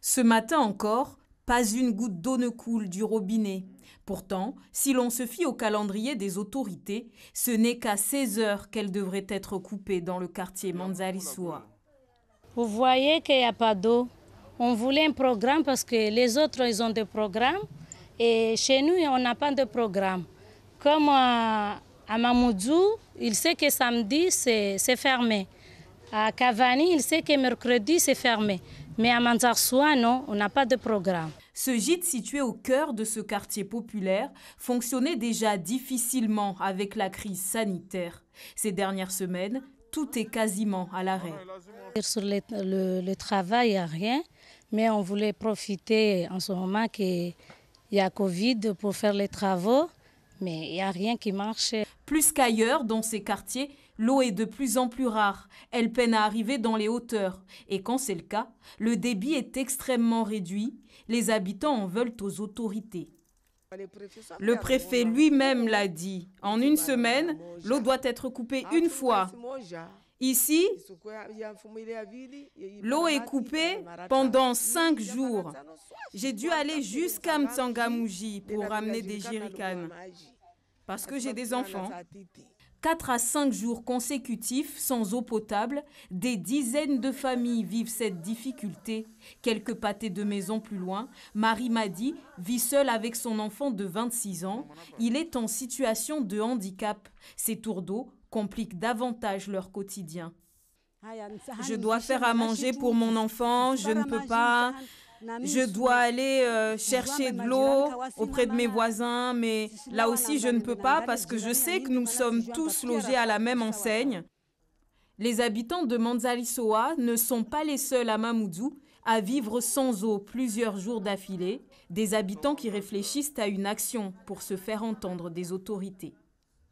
Ce matin encore, pas une goutte d'eau ne coule du robinet. Pourtant, si l'on se fie au calendrier des autorités, ce n'est qu'à 16 heures qu'elle devrait être coupée dans le quartier Manzarisua. Vous voyez qu'il n'y a pas d'eau. On voulait un programme parce que les autres, ils ont des programmes. Et chez nous, on n'a pas de programme. Comme à Mamoudzou, il sait que samedi, c'est fermé. À Cavani, il sait que mercredi, c'est fermé. Mais à Manzarsoua, non, on n'a pas de programme. Ce gîte situé au cœur de ce quartier populaire fonctionnait déjà difficilement avec la crise sanitaire. Ces dernières semaines, tout est quasiment à l'arrêt. Sur le, le travail, il n'y a rien, mais on voulait profiter en ce moment qu'il y a Covid pour faire les travaux mais il n'y a rien qui marche. Plus qu'ailleurs, dans ces quartiers, l'eau est de plus en plus rare. Elle peine à arriver dans les hauteurs. Et quand c'est le cas, le débit est extrêmement réduit. Les habitants en veulent aux autorités. Le préfet lui-même l'a dit. En une semaine, l'eau doit être coupée une fois. Ici, l'eau est coupée pendant cinq jours. J'ai dû aller jusqu'à Mtsangamouji pour ramener des jerrycans parce que j'ai des enfants. Quatre à cinq jours consécutifs sans eau potable, des dizaines de familles vivent cette difficulté. Quelques pâtés de maison plus loin, Marie Madi vit seule avec son enfant de 26 ans. Il est en situation de handicap. Ces tours d'eau compliquent davantage leur quotidien. Je dois faire à manger pour mon enfant, je ne peux pas je dois aller euh, chercher de l'eau auprès de mes voisins, mais là aussi je ne peux pas parce que je sais que nous sommes tous logés à la même enseigne. Les habitants de Manzalisoa ne sont pas les seuls à Mamoudzou à vivre sans eau plusieurs jours d'affilée, des habitants qui réfléchissent à une action pour se faire entendre des autorités.